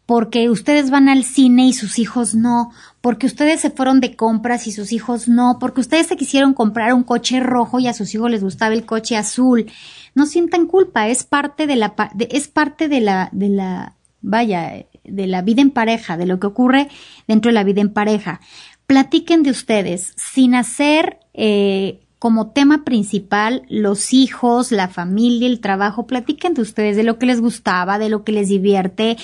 porque ustedes van al cine y sus hijos no, porque ustedes se fueron de compras y sus hijos no, porque ustedes se quisieron comprar un coche rojo y a sus hijos les gustaba el coche azul. No sientan culpa, es parte de la es parte de la de la vaya, de la vida en pareja, de lo que ocurre dentro de la vida en pareja. Platiquen de ustedes sin hacer eh, como tema principal los hijos, la familia, el trabajo. Platiquen de ustedes de lo que les gustaba, de lo que les divierte.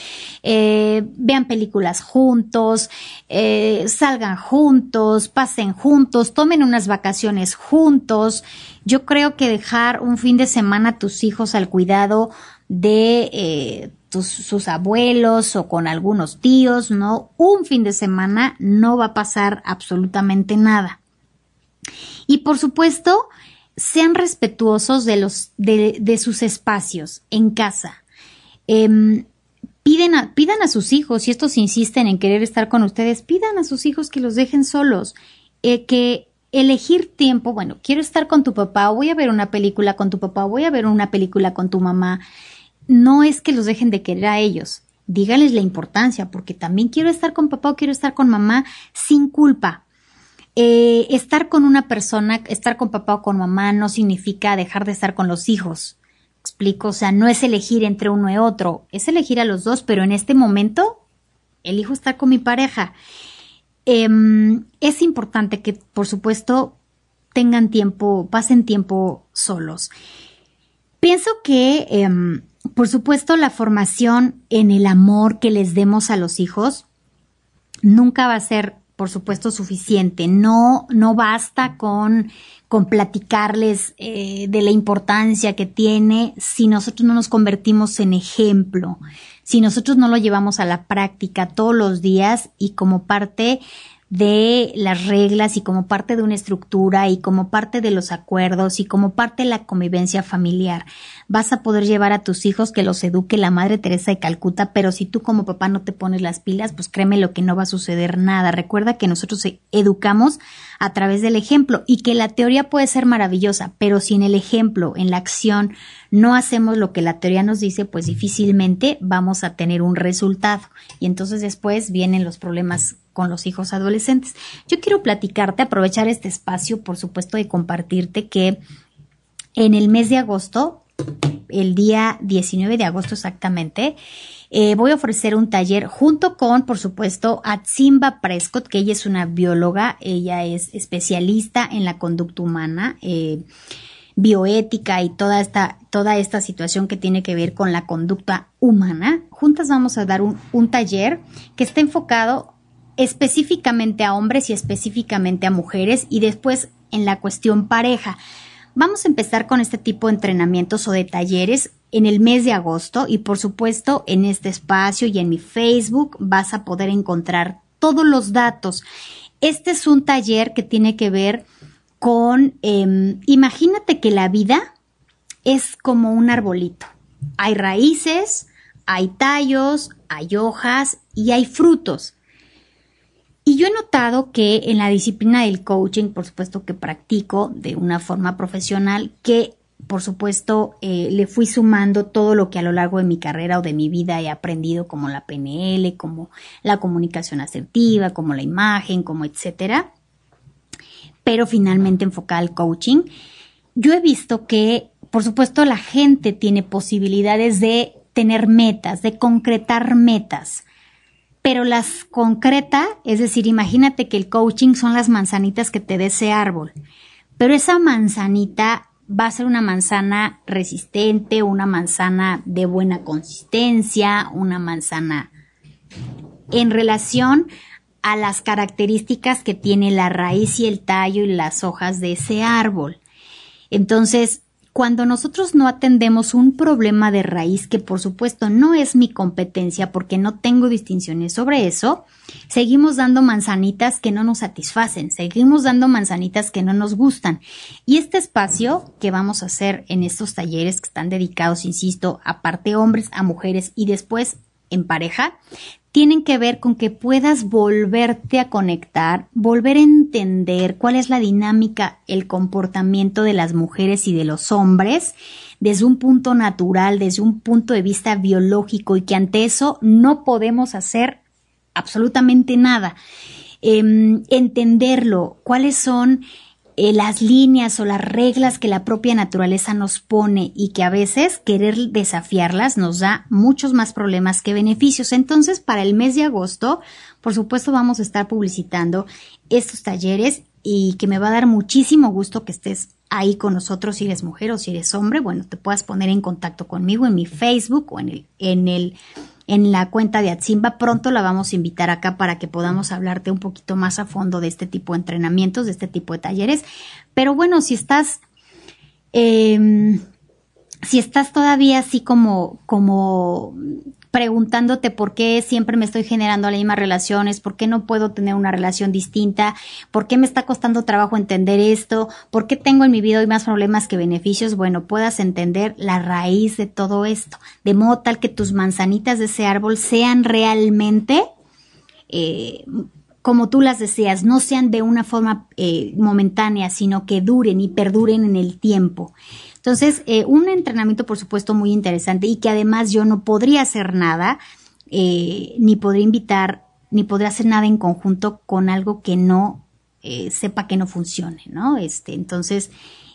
Eh, vean películas juntos, eh, salgan juntos, pasen juntos, tomen unas vacaciones juntos. Yo creo que dejar un fin de semana a tus hijos al cuidado de eh, tus, sus abuelos o con algunos tíos, ¿no? Un fin de semana no va a pasar absolutamente nada. Y por supuesto, sean respetuosos de, los, de, sus espacios en casa. Em, pidan a sus hijos, si estos insisten en querer estar con ustedes, pidan a sus hijos que los dejen solos, eh, que elegir tiempo, bueno, quiero estar con tu papá, voy a ver una película con tu papá, voy a ver una película con tu mamá. No es que los dejen de querer a ellos, dígales la importancia, porque también quiero estar con papá o quiero estar con mamá sin culpa, eh, estar con una persona, estar con papá o con mamá no significa dejar de estar con los hijos. Explico, o sea, no es elegir entre uno y otro, es elegir a los dos, pero en este momento elijo estar con mi pareja. Em, es importante que, por supuesto, tengan tiempo, pasen tiempo solos. Pienso que, em, por supuesto, la formación en el amor que les demos a los hijos nunca va a ser por supuesto, suficiente. No, no basta con, con platicarles eh, de la importancia que tiene si nosotros no nos convertimos en ejemplo, si nosotros no lo llevamos a la práctica todos los días y como parte de las reglas y como parte de una estructura y como parte de los acuerdos y como parte de la convivencia familiar. Vas a poder llevar a tus hijos que los eduque la Madre Teresa de Calcuta, pero si tú como papá no te pones las pilas, pues créeme lo que no va a suceder nada. Recuerda que nosotros educamos a través del ejemplo y que la teoría puede ser maravillosa, pero si en el ejemplo, en la acción, no hacemos lo que la teoría nos dice, pues difícilmente vamos a tener un resultado. Y entonces después vienen los problemas con los hijos adolescentes. Yo quiero platicarte, aprovechar este espacio, por supuesto, de compartirte que en el mes de agosto, el día 19 de agosto exactamente, eh, voy a ofrecer un taller junto con, por supuesto, Atsimba Prescott, que ella es una bióloga, ella es especialista en la conducta humana. Eh, bioética y toda esta, toda esta situación que tiene que ver con la conducta humana, juntas vamos a dar un, un taller que está enfocado específicamente a hombres y específicamente a mujeres y después en la cuestión pareja. Vamos a empezar con este tipo de entrenamientos o de talleres en el mes de agosto y por supuesto en este espacio y en mi Facebook vas a poder encontrar todos los datos. Este es un taller que tiene que ver con, em, imagínate que la vida es como un arbolito. Hay raíces, hay tallos, hay hojas y hay frutos. Y yo he notado que en la disciplina del coaching, por supuesto que practico de una forma profesional, que por supuesto eh, le fui sumando todo lo que a lo largo de mi carrera o de mi vida he aprendido, como la PNL, como la comunicación asertiva, como la imagen, como etcétera. Pero finalmente enfocada al coaching, yo he visto que, por supuesto, la gente tiene posibilidades de tener metas, de concretar metas pero las concreta, es decir, imagínate que el coaching son las manzanitas que te dé ese árbol, pero esa manzanita va a ser una manzana resistente, una manzana de buena consistencia, una manzana en relación a las características que tiene la raíz y el tallo y las hojas de ese árbol. Entonces, cuando nosotros no atendemos un problema de raíz, que por supuesto no es mi competencia porque no tengo distinciones sobre eso, seguimos dando manzanitas que no nos satisfacen, seguimos dando manzanitas que no nos gustan. Y este espacio que vamos a hacer en estos talleres que están dedicados, insisto, aparte hombres, a mujeres y después en pareja, tienen que ver con que puedas volverte a conectar, volver a entender cuál es la dinámica, el comportamiento de las mujeres y de los hombres desde un punto natural, desde un punto de vista biológico y que ante eso no podemos hacer absolutamente nada. Em, entenderlo, cuáles son eh, las líneas o las reglas que la propia naturaleza nos pone y que a veces querer desafiarlas nos da muchos más problemas que beneficios. Entonces, para el mes de agosto, por supuesto, vamos a estar publicitando estos talleres y que me va a dar muchísimo gusto que estés ahí con nosotros si eres mujer o si eres hombre, bueno, te puedas poner en contacto conmigo en mi Facebook o en el, en el en la cuenta de Atzimba. Pronto la vamos a invitar acá para que podamos hablarte un poquito más a fondo de este tipo de entrenamientos, de este tipo de talleres. Pero bueno, si estás, em, si estás todavía así como, como preguntándote por qué siempre me estoy generando las mismas relaciones, por qué no puedo tener una relación distinta, por qué me está costando trabajo entender esto, por qué tengo en mi vida hoy más problemas que beneficios, bueno, puedas entender la raíz de todo esto, de modo tal que tus manzanitas de ese árbol sean realmente... Eh, como tú las deseas, no sean de una forma eh, momentánea, sino que duren y perduren en el tiempo. Entonces, eh, un entrenamiento, por supuesto, muy interesante y que además yo no podría hacer nada, eh, ni podría invitar, ni podría hacer nada en conjunto con algo que no eh, sepa que no funcione, ¿no? Este, entonces,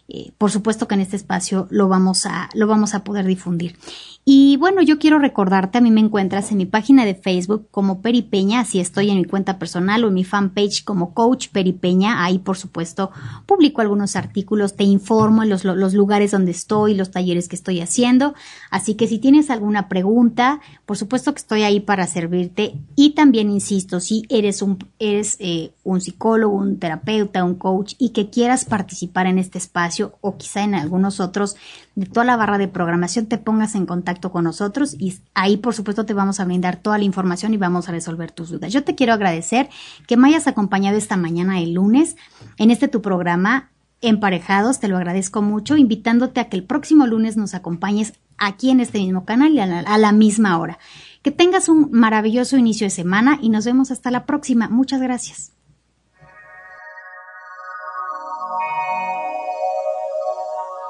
eh, por supuesto que en este espacio lo vamos, a, lo vamos a poder difundir. Y bueno, yo quiero recordarte, a mí me encuentras en mi página de Facebook como Peripeña, si estoy en mi cuenta personal o en mi fanpage como Coach Peri ahí por supuesto publico algunos artículos, te informo en los, los lugares donde estoy, los talleres que estoy haciendo, así que si tienes alguna pregunta, por supuesto que estoy ahí para servirte y también insisto, si eres un, eres, eh, un psicólogo, un terapeuta, un coach y que quieras participar en este espacio o quizá en algunos otros de toda la barra de programación, te pongas en contacto con nosotros y ahí por supuesto te vamos a brindar toda la información y vamos a resolver tus dudas. Yo te quiero agradecer que me hayas acompañado esta mañana el lunes en este tu programa emparejados, te lo agradezco mucho, invitándote a que el próximo lunes nos acompañes aquí en este mismo canal y a la, a la, misma hora. Que tengas un maravilloso inicio de semana y nos vemos hasta la próxima. Muchas gracias.